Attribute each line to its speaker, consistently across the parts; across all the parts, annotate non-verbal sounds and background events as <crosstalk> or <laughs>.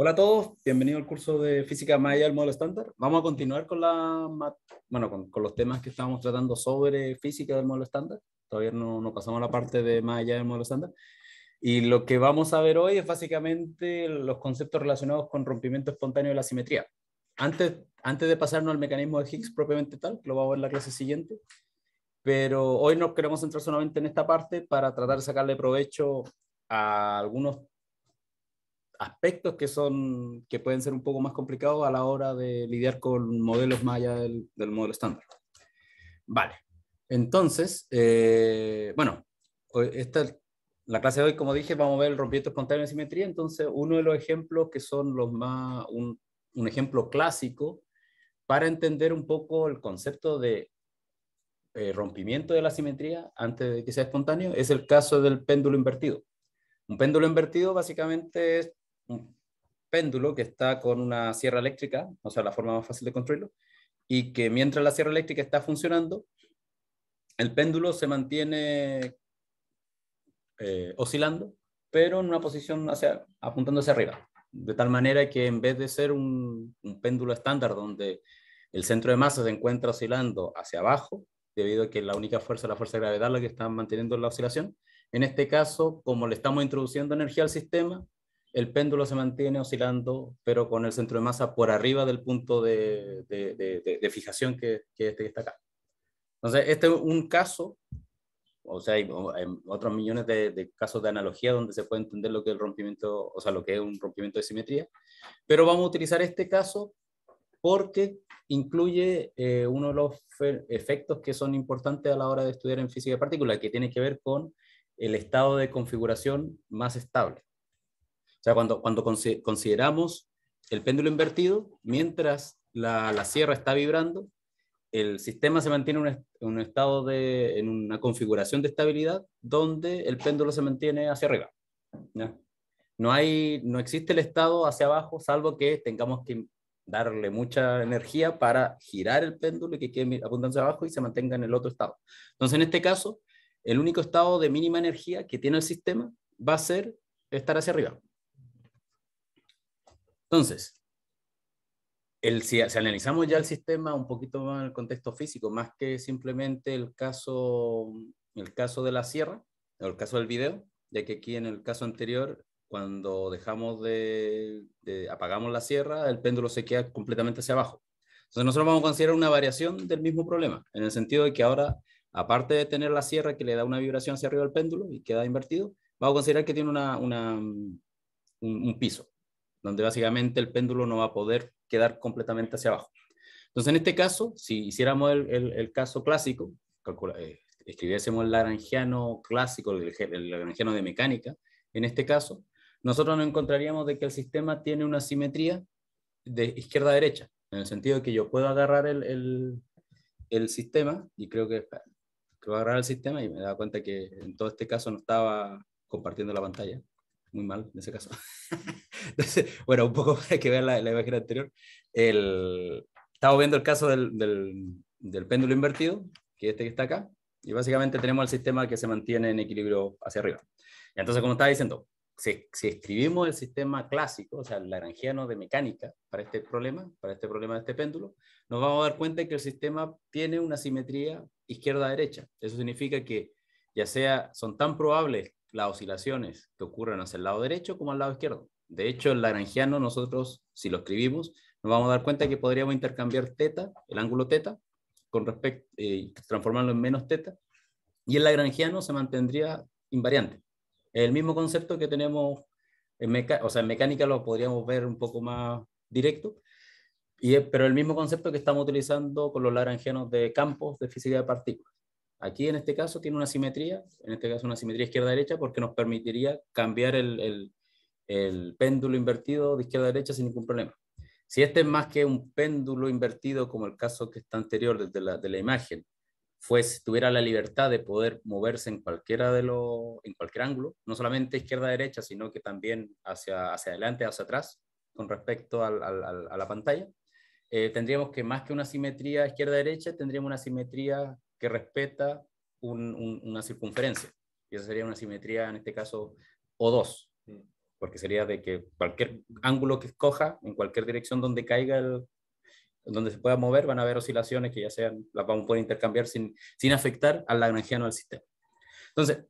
Speaker 1: Hola a todos, bienvenidos al curso de Física Allá del Modelo Estándar. Vamos a continuar con, la, bueno, con, los temas que estábamos tratando sobre física del modelo estándar. Todavía no, pasamos a la parte de Más Allá del modelo estándar. Y lo que vamos a ver hoy es básicamente los conceptos relacionados con rompimiento espontáneo de la simetría. Antes, antes de pasarnos al mecanismo de Higgs propiamente tal, lo vamos a ver en la clase siguiente, pero hoy nos queremos centrar solamente en esta parte para tratar de sacarle provecho a algunos aspectos que son que pueden ser un poco más complicados a la hora de lidiar con modelos más del, modelo estándar. Vale, entonces, eh, bueno, esta, la clase de hoy, como dije, vamos a ver el rompimiento espontáneo de simetría. Entonces, uno de los ejemplos que son los más, un, un ejemplo clásico para entender un poco el concepto de eh, rompimiento de la simetría antes de que sea espontáneo es el caso del péndulo invertido. Un péndulo invertido básicamente es un péndulo que está con una sierra eléctrica, o sea, la forma más fácil de construirlo, y que mientras la sierra eléctrica está funcionando, el péndulo se mantiene eh, oscilando, pero en una posición hacia, apuntando hacia arriba, de tal manera que en vez de ser un, péndulo estándar donde el centro de masa se encuentra oscilando hacia abajo, debido a que la única fuerza es la fuerza de gravedad, la que está manteniendo la oscilación. En este caso, como le estamos introduciendo energía al sistema, el péndulo se mantiene oscilando, pero con el centro de masa por arriba del punto de, de, de, fijación que, este que, está acá. Entonces, este es un caso, o sea, hay, otros millones de, casos de analogía donde se puede entender lo que es el rompimiento, o sea, lo que es un rompimiento de simetría, pero vamos a utilizar este caso porque incluye eh, uno de los efectos que son importantes a la hora de estudiar en física de partículas, que tiene que ver con el estado de configuración más estable. O sea, cuando, cuando consideramos el péndulo invertido, mientras la, la sierra está vibrando, el sistema se mantiene en un, estado de, en una configuración de estabilidad donde el péndulo se mantiene hacia arriba. ¿no? No, hay, no existe el estado hacia abajo, salvo que tengamos que darle mucha energía para girar el péndulo y que quede apuntando abajo y se mantenga en el otro estado. Entonces, en este caso, el único estado de mínima energía que tiene el sistema va a ser estar hacia arriba. Entonces, el, si, analizamos ya el sistema un poquito más en el contexto físico, más que simplemente el caso, el caso de la sierra, o el caso del video, ya que aquí en el caso anterior, cuando dejamos de, apagamos la sierra, el péndulo se queda completamente hacia abajo. Entonces nosotros vamos a considerar una variación del mismo problema, en el sentido de que ahora, aparte de tener la sierra que le da una vibración hacia arriba al péndulo y queda invertido, vamos a considerar que tiene una, un, piso donde básicamente el péndulo no va a poder quedar completamente hacia abajo. Entonces, en este caso, si hiciéramos el, caso clásico, calcula, eh, escribiésemos el lagrangiano clásico, el, el, de mecánica, en este caso, nosotros nos encontraríamos de que el sistema tiene una simetría de izquierda a derecha, en el sentido de que yo puedo agarrar el, sistema, y creo que, a agarrar el sistema y me da cuenta que en todo este caso no estaba compartiendo la pantalla muy mal en ese caso. <laughs> bueno, un poco hay <laughs> que vean la, la imagen anterior. El, estaba viendo el caso del, del, del, péndulo invertido, que este que está acá, y básicamente tenemos el sistema que se mantiene en equilibrio hacia arriba. Y entonces, como estaba diciendo, si, si escribimos el sistema clásico, o sea, el lagrangiano de mecánica, para este problema, para este problema de este péndulo, nos vamos a dar cuenta de que el sistema tiene una simetría izquierda-derecha. Eso significa que ya sea son tan probables las oscilaciones que ocurren hacia el lado derecho como al lado izquierdo. De hecho, el lagrangiano nosotros, si lo escribimos, nos vamos a dar cuenta que podríamos intercambiar teta, el ángulo teta, con respecto, eh, transformarlo en menos teta, y el lagrangiano se mantendría invariante. El mismo concepto que tenemos en, o sea, en mecánica, lo podríamos ver un poco más directo, y, pero el mismo concepto que estamos utilizando con los lagrangianos de campos de física de partículas. Aquí en este caso tiene una simetría, en este caso una simetría izquierda-derecha, porque nos permitiría cambiar el, péndulo invertido de izquierda derecha sin ningún problema. Si este es más que un péndulo invertido, como el caso que está anterior de la, imagen, pues tuviera la libertad de poder moverse en cualquiera de los, en cualquier ángulo, no solamente izquierda-derecha, sino que también hacia, hacia adelante, hacia atrás, con respecto a la pantalla, eh, tendríamos que más que una simetría izquierda-derecha, tendríamos una simetría que respeta una circunferencia. Y esa sería una simetría, en este caso, O2, mm. porque sería de que cualquier ángulo que escoja, en cualquier dirección donde caiga el, donde se pueda mover, van a haber oscilaciones que ya sean, las vamos a poder intercambiar sin, sin afectar al lagrangiano del sistema. Entonces,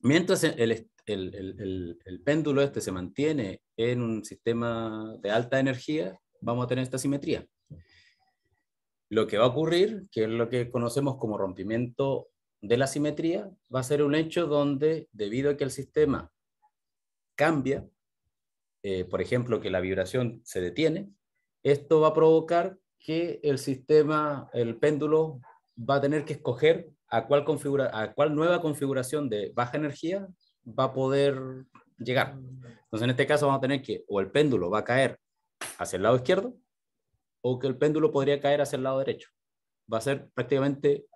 Speaker 1: mientras el, el, el, el, péndulo este se mantiene en un sistema de alta energía, vamos a tener esta simetría lo que va a ocurrir, que es lo que conocemos como rompimiento de la simetría, va a ser un hecho donde, debido a que el sistema cambia, eh, por ejemplo, que la vibración se detiene, esto va a provocar que el sistema, el péndulo, va a tener que escoger a cuál, a cuál nueva configuración de baja energía va a poder llegar. Entonces, en este caso, vamos a tener que o el péndulo va a caer hacia el lado izquierdo o que el péndulo podría caer hacia el lado derecho. Va a ser prácticamente,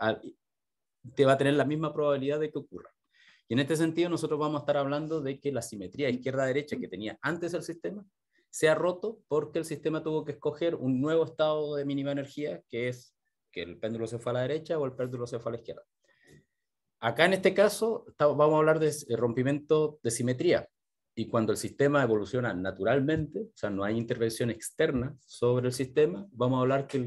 Speaker 1: te va a tener la misma probabilidad de que ocurra. Y en este sentido nosotros vamos a estar hablando de que la simetría izquierda-derecha que tenía antes el sistema se ha roto porque el sistema tuvo que escoger un nuevo estado de mínima energía, que es que el péndulo se fue a la derecha o el péndulo se fue a la izquierda. Acá en este caso vamos a hablar de eh, rompimiento de simetría, y cuando el sistema evoluciona naturalmente, o sea, no hay intervención externa sobre el sistema, vamos a hablar que,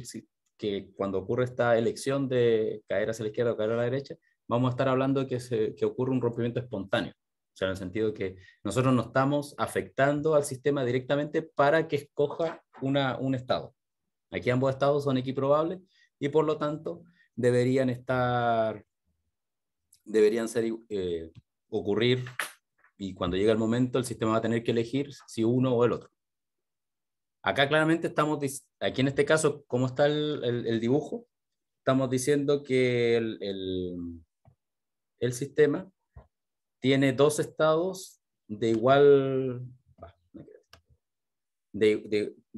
Speaker 1: que cuando ocurre esta elección de caer hacia la izquierda o caer a la derecha, vamos a estar hablando de que, se, que ocurre un rompimiento espontáneo. O sea, en el sentido de que nosotros no estamos afectando al sistema directamente para que escoja una, un estado. Aquí ambos estados son equiprobables y por lo tanto deberían estar, deberían ser, eh, ocurrir y cuando llega el momento el sistema va a tener que elegir si uno o el otro. Acá claramente estamos, aquí en este caso, ¿cómo está el, dibujo? Estamos diciendo que el, sistema tiene dos estados de igual,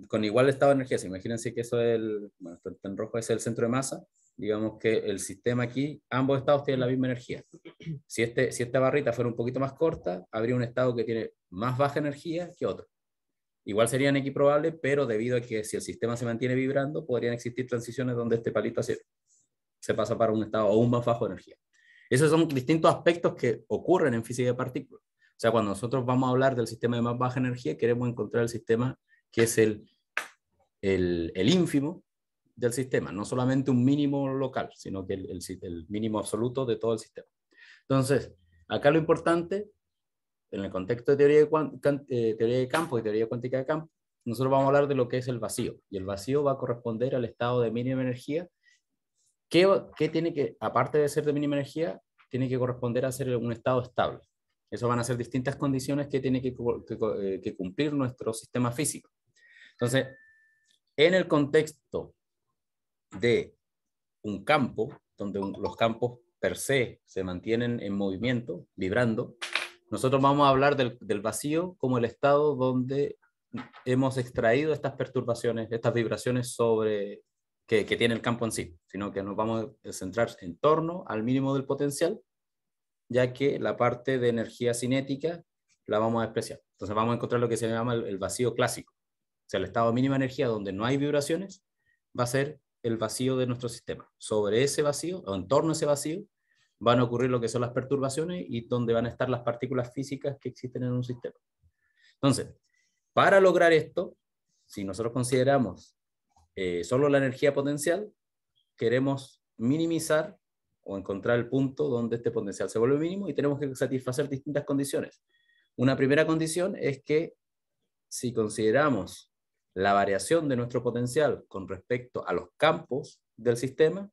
Speaker 1: con igual estado de energía. Imagínense que eso es el, bueno, en rojo es el centro de masa, digamos que el sistema aquí, ambos estados tienen la misma energía. Si, este, si esta barrita fuera un poquito más corta, habría un estado que tiene más baja energía que otro. Igual serían equiprobables, pero debido a que si el sistema se mantiene vibrando, podrían existir transiciones donde este palito se, se pasa para un estado aún más bajo de energía. Esos son distintos aspectos que ocurren en física de partículas. O sea, cuando nosotros vamos a hablar del sistema de más baja energía, queremos encontrar el sistema que es el, el, el ínfimo, del sistema, no solamente un mínimo local, sino que el, mínimo absoluto de todo el sistema. Entonces, acá lo importante, en el contexto de teoría de, eh, teoría de campo y teoría cuántica de campo, nosotros vamos a hablar de lo que es el vacío, y el vacío va a corresponder al estado de mínima energía, que, tiene que, aparte de ser de mínima energía, tiene que corresponder a ser un estado estable. Eso van a ser distintas condiciones que tiene que, que, eh, que cumplir nuestro sistema físico. Entonces, en el contexto de un campo, donde los campos per se se mantienen en movimiento, vibrando, nosotros vamos a hablar del, vacío como el estado donde hemos extraído estas perturbaciones, estas vibraciones sobre que, tiene el campo en sí, sino que nos vamos a centrar en torno al mínimo del potencial, ya que la parte de energía cinética la vamos a despreciar. Entonces vamos a encontrar lo que se llama el, vacío clásico, o sea, el estado de mínima energía donde no hay vibraciones va a ser el vacío de nuestro sistema. Sobre ese vacío, o en torno a ese vacío, van a ocurrir lo que son las perturbaciones y dónde van a estar las partículas físicas que existen en un sistema. Entonces,
Speaker 2: para lograr
Speaker 1: esto, si nosotros consideramos eh, solo la energía potencial, queremos minimizar o encontrar el punto donde este potencial se vuelve mínimo y tenemos que satisfacer distintas condiciones. Una primera condición es que si consideramos la variación de nuestro potencial con respecto a los campos del sistema,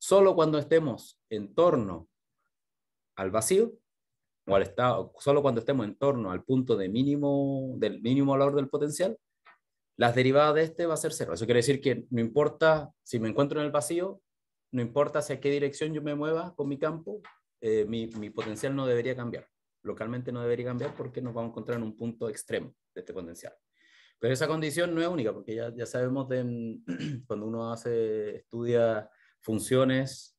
Speaker 1: solo cuando estemos en torno al vacío, o al estado, solo cuando estemos en torno al punto de mínimo, del mínimo valor del potencial, las derivadas de este va a ser cero. Eso quiere decir que no importa si me encuentro en el vacío, no importa hacia qué dirección yo me mueva con mi campo, eh, mi, mi, potencial no debería cambiar. Localmente no debería cambiar porque nos vamos a encontrar en un punto extremo de este potencial. Pero esa condición no es única, porque ya, sabemos de, mm, <clears throat> cuando uno hace, estudia funciones,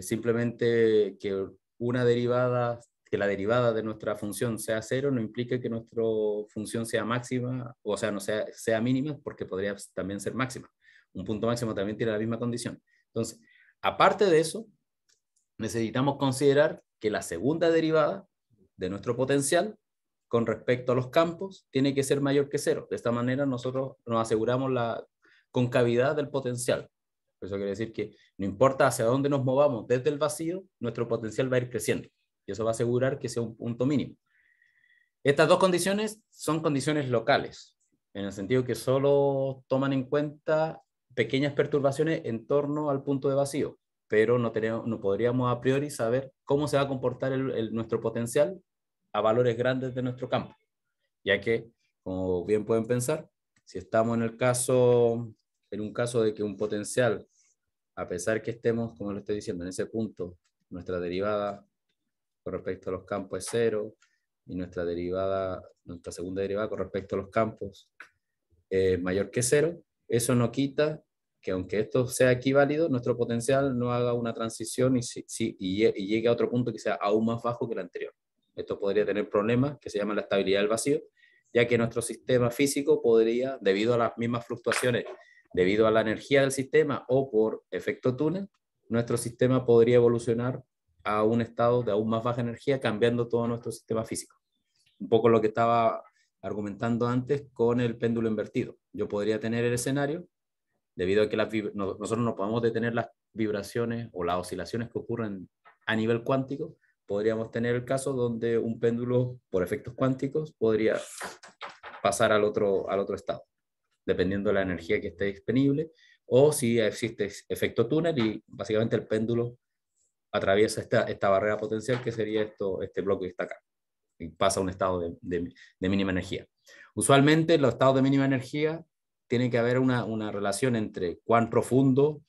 Speaker 1: simplemente que una derivada, que la derivada de nuestra función sea cero, no implica que nuestra función sea máxima, o sea, no sea, sea mínima, porque podría también ser máxima. Un punto máximo también tiene la misma condición. Entonces, aparte de eso, necesitamos considerar que la segunda derivada de nuestro potencial con respecto a los campos tiene que ser mayor que cero. De esta manera nosotros nos aseguramos la concavidad del potencial. Eso quiere decir que no importa hacia dónde nos movamos desde el vacío, nuestro potencial va a ir creciendo. Y eso va a asegurar que sea un punto mínimo. Estas dos condiciones son condiciones locales, en el sentido que solo toman en cuenta pequeñas perturbaciones en torno al punto de vacío, pero no, no podríamos a priori saber cómo se va a comportar nuestro potencial a valores grandes de nuestro campo, ya que, como bien pueden pensar, si estamos en el caso, en un caso de que un potencial, a pesar que estemos, como lo estoy diciendo, en ese punto, nuestra derivada con respecto a los campos es cero y nuestra derivada, nuestra segunda derivada con respecto a los campos es mayor que cero, eso no quita que aunque esto sea aquí válido, nuestro potencial no haga una transición y llegue a otro punto que sea aún más bajo que el anterior. Esto podría tener problemas que se llama la estabilidad del vacío, ya que nuestro sistema físico podría, debido a las mismas fluctuaciones, debido a la energía del sistema o por efecto túnel, nuestro sistema podría evolucionar a un estado de aún más baja energía, cambiando todo nuestro sistema físico. Un poco lo que estaba argumentando antes con el péndulo invertido. Yo podría tener el escenario, debido a que nosotros no podemos detener las vibraciones o las oscilaciones que ocurren a nivel cuántico, podríamos tener el caso donde un péndulo, por efectos cuánticos, podría pasar al otro, al otro estado, dependiendo de la energía que esté disponible, o si existe efecto túnel y básicamente el péndulo atraviesa esta, barrera potencial que sería esto, este bloque que está acá, y pasa a un estado de, mínima energía. Usualmente los estados de mínima energía tienen que haber una, una relación entre cuán profundo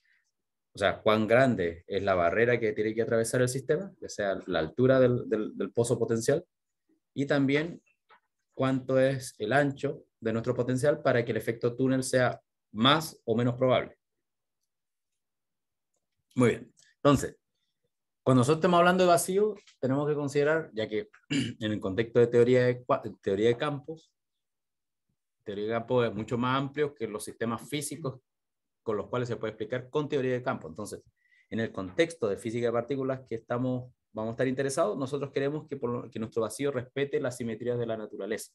Speaker 1: o sea, cuán grande es la barrera que tiene que atravesar el sistema, ya sea la altura del, del pozo potencial, y también cuánto es el ancho de nuestro potencial para que el efecto túnel sea más o menos probable. Muy bien, entonces, cuando nosotros estamos hablando de vacío, tenemos que considerar, ya que <clears throat> en el contexto de teoría de, teoría de campos, teoría de campos es mucho más amplio que los sistemas físicos con los cuales se puede explicar con teoría de campo. Entonces, en el contexto de física de partículas que estamos, vamos a estar interesados, nosotros queremos que, nuestro vacío respete las simetrías de la naturaleza.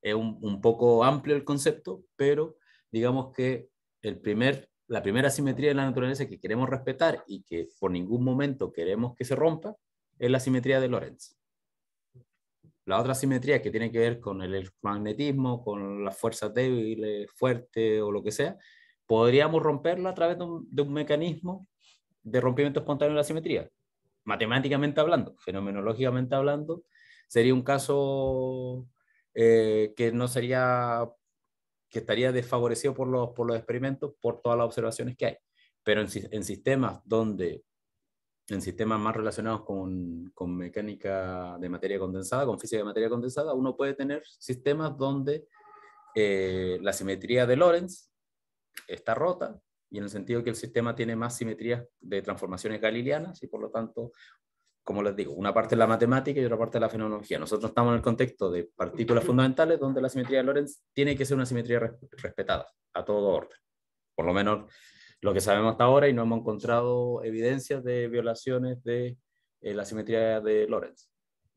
Speaker 1: Es un, un, poco amplio el concepto, pero digamos que el primer, la primera simetría de la naturaleza que queremos respetar y que por ningún momento queremos que se rompa es la simetría de Lorentz. La otra simetría que tiene que ver con el magnetismo, con las fuerzas débiles, fuertes o lo que sea, podríamos romperla a través de un, mecanismo de rompimiento espontáneo de la simetría. Matemáticamente hablando, fenomenológicamente hablando, sería un caso eh, que no sería que estaría desfavorecido por los, por los experimentos, por todas las observaciones que hay. Pero en, sistemas donde, en sistemas más relacionados con, con, mecánica de materia condensada, con física de materia condensada, uno puede tener sistemas donde eh, la simetría de Lorentz está rota y en el sentido que el sistema tiene más simetrías de transformaciones galileanas y por lo tanto, como les digo, una parte es la matemática y otra parte es la fenomenología. Nosotros estamos en el contexto de partículas fundamentales donde la simetría de Lorentz tiene que ser una simetría respetada a todo orden. Por lo menos lo que sabemos hasta ahora y no hemos encontrado evidencias de violaciones de eh, la simetría de Lorentz.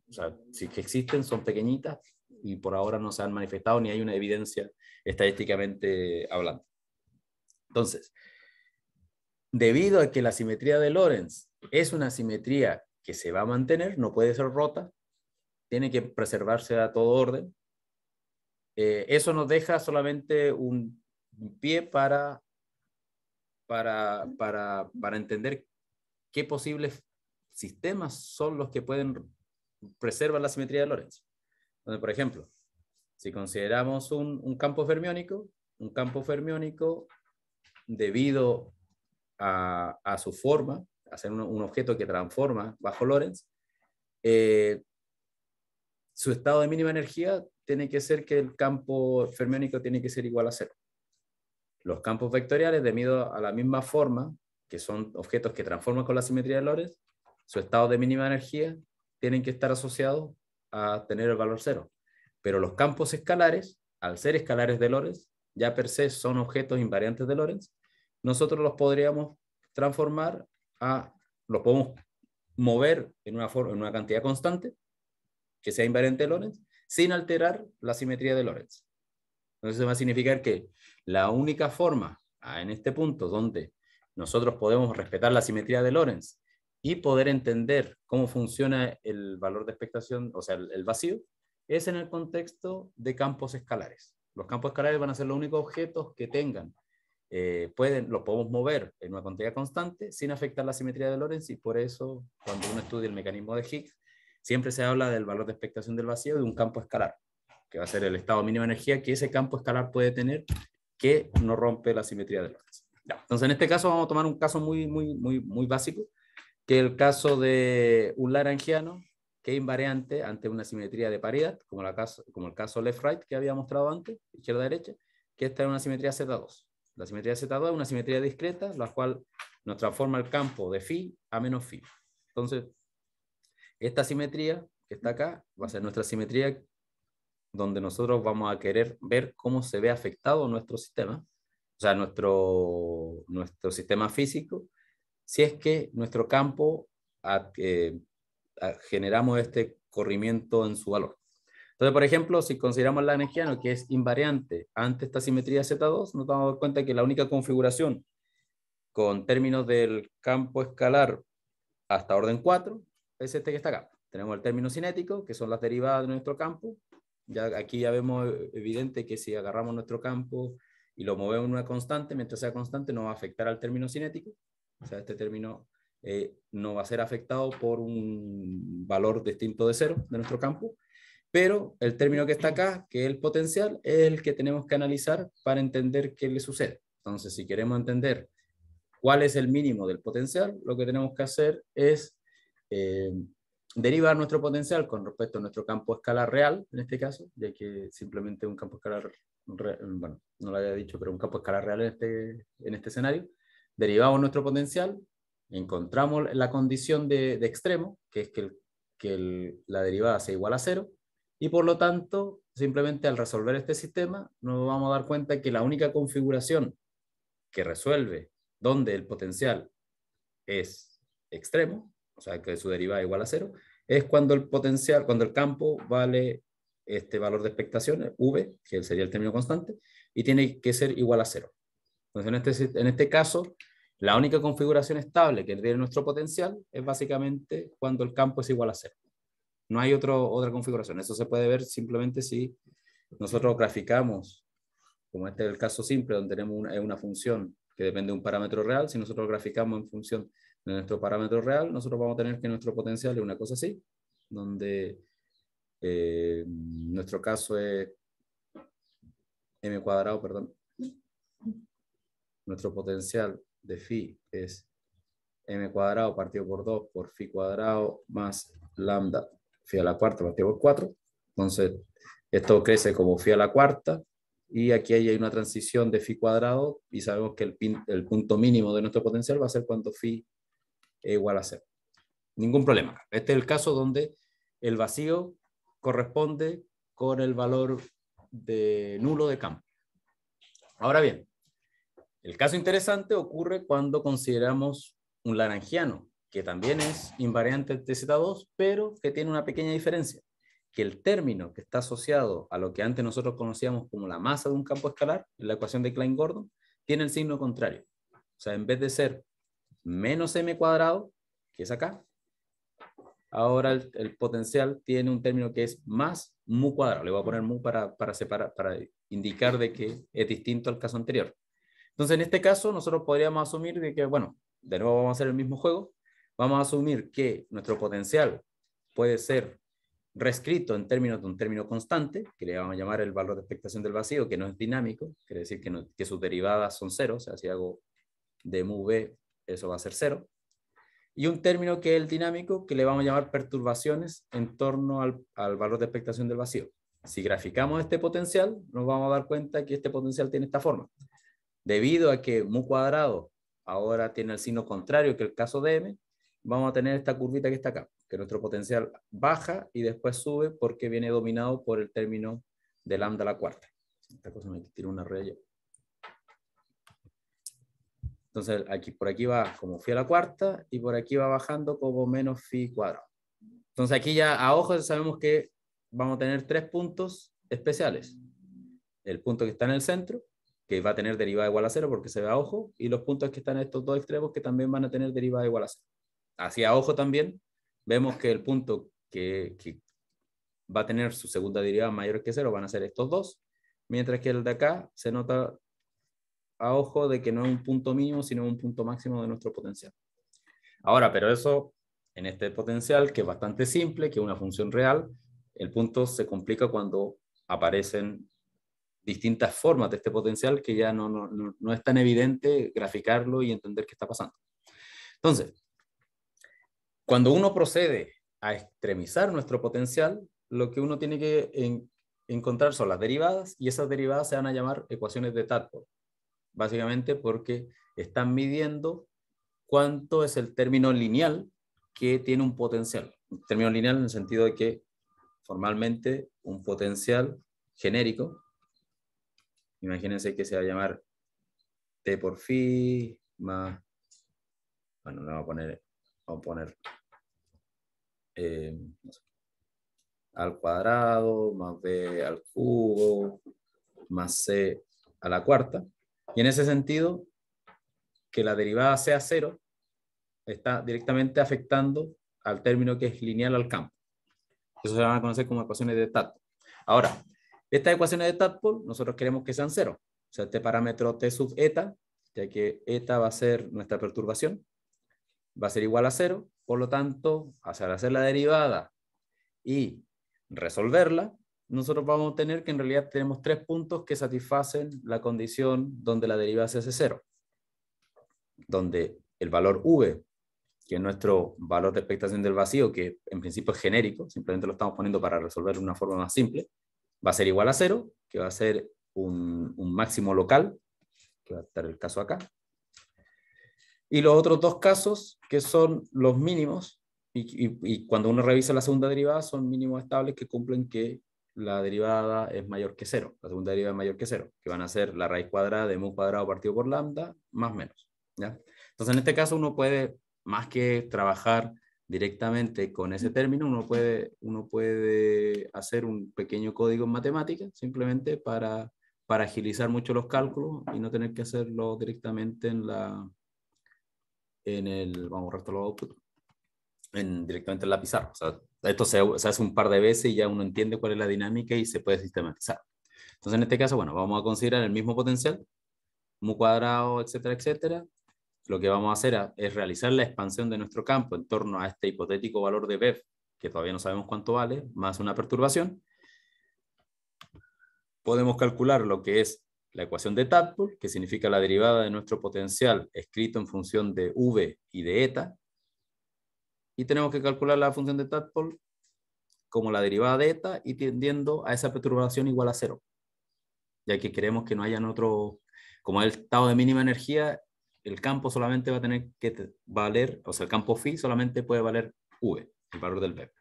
Speaker 1: O sea, si que existen, son pequeñitas y por ahora no se han manifestado ni hay una evidencia estadísticamente hablando. Entonces, debido a que la simetría de Lorentz es una simetría que se va a mantener, no puede ser rota, tiene que preservarse a todo orden. Eh, eso nos deja solamente un pie para, para, entender qué posibles sistemas son los que pueden preservar la simetría de Lorentz. donde por ejemplo, si consideramos un, un campo fermiónico, un campo fermiónico debido a, su forma, a ser un, objeto que transforma bajo Lorentz, eh, su estado de mínima energía tiene que ser que el campo fermiónico tiene que ser igual a cero. Los campos vectoriales, debido a la misma forma, que son objetos que transforman con la simetría de Lorentz, su estado de mínima energía tienen que estar asociados a tener el valor cero. Pero los campos escalares, al ser escalares de Lorentz, ya per se son objetos invariantes de Lorentz, nosotros los podríamos transformar a, los podemos mover en una, forma, en una cantidad constante que sea invariante de Lorentz sin alterar la simetría de Lorentz. Entonces va a significar que la única forma ah, en este punto donde nosotros podemos respetar la simetría de Lorentz y poder entender cómo funciona el valor de expectación, o sea, el vacío, es en el contexto de campos escalares. Los campos escalares van a ser los únicos objetos que tengan. Eh, pueden, los podemos mover en una cantidad constante sin afectar la simetría de Lorentz y por eso cuando uno estudia el mecanismo de Higgs siempre se habla del valor de expectación del vacío de un campo escalar, que va a ser el estado mínimo de energía que ese campo escalar puede tener que no rompe la simetría de Lorentz. Entonces en este caso vamos a tomar un caso muy, muy, muy, muy básico, que es el caso de un laranjiano que es invariante ante una simetría de paridad, como, el caso left-right que había mostrado antes, izquierda-derecha, que esta es una simetría Z2. La simetría Z2 es una simetría discreta, la cual nos transforma el campo de phi a menos phi. Entonces, esta simetría que está acá va a ser nuestra simetría donde nosotros vamos a querer ver cómo se ve afectado nuestro sistema, o sea, nuestro, nuestro sistema físico, si es que nuestro campo eh, Ah, generamos este corrimiento en su valor. Entonces, por ejemplo, si consideramos la energía que es invariante ante esta simetría Z2, nos damos cuenta que la única configuración con términos del campo escalar hasta orden 4 es este que está acá. Tenemos el término cinético, que son las derivadas de nuestro campo. Ya, aquí ya vemos evidente que si agarramos nuestro campo y lo movemos en una constante, mientras sea constante no va a afectar al término cinético. O sea, este término eh, no va a ser afectado por un valor distinto de cero de nuestro campo, pero el término que está acá, que es el potencial, es el que tenemos que analizar para entender qué le sucede. Entonces, si queremos entender cuál es el mínimo del potencial, lo que tenemos que hacer es eh, derivar nuestro potencial con respecto a nuestro campo escalar escala real, en este caso, ya que simplemente un campo escalar, real, bueno, no lo había dicho, pero un campo escalar real en este, en este escenario, derivamos nuestro potencial encontramos la condición de, extremo, que es que, que la derivada sea igual a cero, y por lo tanto, simplemente al resolver este sistema, nos vamos a dar cuenta que la única configuración que resuelve donde el potencial es extremo, o sea que su derivada es igual a cero, es cuando el potencial, cuando el campo vale este valor de expectaciones, V, que sería el término constante, y tiene que ser igual a cero. Entonces, en este, en este caso, la única configuración estable que tiene nuestro potencial es básicamente cuando el campo es igual a cero. No hay otro, otra configuración. Eso se puede ver simplemente si nosotros graficamos, como este es el caso simple, donde tenemos una, función que depende de un parámetro real. Si nosotros graficamos en función de nuestro parámetro real, nosotros vamos a tener que nuestro potencial es una cosa así, donde eh, nuestro caso es m cuadrado, perdón. Nuestro potencial de phi es m cuadrado partido por 2 por phi cuadrado más lambda phi a la cuarta partido por 4. Entonces, esto crece como phi a la cuarta y aquí hay una transición de phi cuadrado y sabemos que el, el punto mínimo de nuestro potencial va a ser cuando phi es igual a 0. Ningún problema. Este es el caso donde el vacío corresponde con el valor de nulo de campo. Ahora bien, el caso interesante ocurre cuando consideramos un laranjiano, que también es invariante de Z2, pero que tiene una pequeña diferencia, que el término que está asociado a lo que antes nosotros conocíamos como la masa de un campo escalar, en la ecuación de Klein-Gordon, tiene el signo contrario. O sea, en vez de ser menos m cuadrado, que es acá, ahora el, potencial tiene un término que es más mu cuadrado. Le voy a poner mu para, para, separar, para indicar de que es distinto al caso anterior. Entonces, en este caso, nosotros podríamos asumir que, bueno, de nuevo vamos a hacer el mismo juego, vamos a asumir que nuestro potencial puede ser reescrito en términos de un término constante, que le vamos a llamar el valor de expectación del vacío, que no es dinámico, quiere decir que, sus derivadas son cero, o sea, si hago de mu v, eso va a ser cero. Y un término que es el dinámico, que le vamos a llamar perturbaciones en torno al, al valor de expectación del vacío. Si graficamos este potencial, nos vamos a dar cuenta que este potencial tiene esta forma. Debido a que mu cuadrado ahora tiene el signo contrario que el caso de m, vamos a tener esta curvita que está acá, que nuestro potencial baja y después sube porque viene dominado por el término de lambda a la cuarta. Esta cosa me una Entonces, aquí, por aquí va como phi a la cuarta y por aquí va bajando como menos phi cuadrado. Entonces, aquí ya a ojos sabemos que vamos a tener tres puntos especiales. El punto que está en el centro, que va a tener derivada igual a cero porque se ve a ojo, y los puntos que están en estos dos extremos que también van a tener derivada igual a cero. Hacia ojo también vemos que el punto que, que va a tener su segunda derivada mayor que cero van a ser estos dos, mientras que el de acá se nota a ojo de que no es un punto mínimo, sino un punto máximo de nuestro potencial. Ahora, pero eso en este potencial, que es bastante simple, que es una función real, el punto se complica cuando aparecen distintas formas de este potencial que ya no, no, es tan evidente graficarlo y entender qué está pasando. Entonces, cuando uno procede a extremizar nuestro potencial, lo que uno tiene que encontrar son las derivadas y esas derivadas se van a llamar ecuaciones de Tadpole, básicamente porque están midiendo cuánto es el término lineal que tiene un potencial. Un término lineal en el sentido de que formalmente un potencial genérico Imagínense que se va a llamar T por phi más, bueno, le vamos a poner, vamos a poner eh, al cuadrado más B al cubo más C a la cuarta. Y en ese sentido, que la derivada sea cero está directamente afectando al término que es lineal al campo. Eso se van a conocer como ecuaciones de Tato. Ahora, estas ecuaciones de Tadpole, nosotros queremos que sean cero. O sea, este parámetro T sub eta, ya que eta va a ser nuestra perturbación, va a ser igual a cero. Por lo tanto, al hacer la derivada y resolverla, nosotros vamos a obtener que en realidad tenemos tres puntos que satisfacen la condición donde la derivada se hace cero. Donde el valor V, que es nuestro valor de expectación del vacío, que en principio es genérico, simplemente lo estamos poniendo para resolver de una forma más simple, va a ser igual a cero, que va a ser un, máximo local, que va a estar el caso acá. Y los otros dos casos, que son los mínimos, y, cuando uno revisa la segunda derivada, son mínimos estables que cumplen que la derivada es mayor que cero, la segunda derivada es mayor que cero, que van a ser la raíz cuadrada de mu cuadrado partido por lambda, más menos. ¿ya? Entonces, en este caso, uno puede, más que trabajar directamente con ese término. Uno puede, uno puede hacer un pequeño código en matemática simplemente para, para agilizar mucho los cálculos y no tener que hacerlo directamente en la en el, vamos a en, directamente la pizarra. O sea, esto se, se, hace un par de veces y ya uno entiende cuál es la dinámica y se puede sistematizar. Entonces, en este caso, bueno, vamos a considerar el mismo potencial, mu cuadrado, etcétera, etcétera, lo que vamos a hacer es realizar la expansión de nuestro campo en torno a este hipotético valor de BEF, que todavía no sabemos cuánto vale, más una perturbación. Podemos calcular lo que es la ecuación de Tadpole, que significa la derivada de nuestro potencial escrito en función de V y de eta. Y tenemos que calcular la función de Tadpole como la derivada de eta y tendiendo a esa perturbación igual a cero. Ya que queremos que no hayan otro, como el estado de mínima energía, el campo solamente va a tener que valer, o sea, el campo phi solamente puede valer v, el valor del v.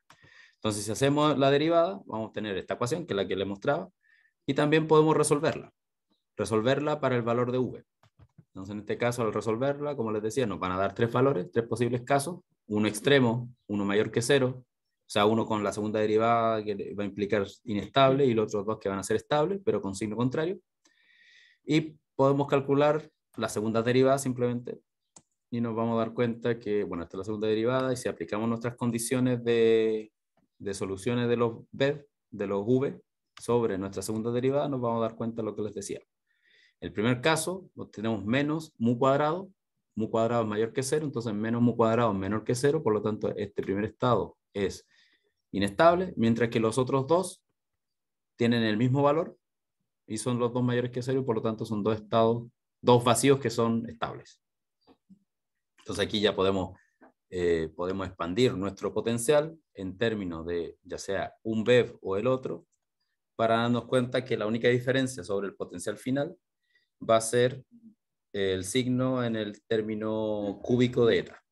Speaker 1: Entonces, si hacemos la derivada, vamos a tener esta ecuación, que es la que le mostraba, y también podemos resolverla. Resolverla para el valor de v. Entonces, en este caso, al resolverla, como les decía, nos van a dar tres valores, tres posibles casos. Uno extremo, uno mayor que cero, o sea, uno con la segunda derivada que va a implicar inestable y los otros dos que van a ser estables, pero con signo contrario. Y podemos calcular la segunda derivada simplemente y nos vamos a dar cuenta que, bueno, esta es la segunda derivada y si aplicamos nuestras condiciones de, de soluciones de los B, de los V, sobre nuestra segunda derivada, nos vamos a dar cuenta de lo que les decía. El primer caso, tenemos menos mu cuadrado, mu cuadrado es mayor que cero, entonces menos mu cuadrado es menor que cero, por lo tanto este primer estado es inestable, mientras que los otros dos tienen el mismo valor y son los dos mayores que cero y por lo tanto son dos estados dos vacíos que son estables. Entonces aquí ya podemos, eh, podemos expandir nuestro potencial en términos de ya sea un BEV o el otro, para darnos cuenta que la única diferencia sobre el potencial final va a ser el signo en el término cúbico de eta.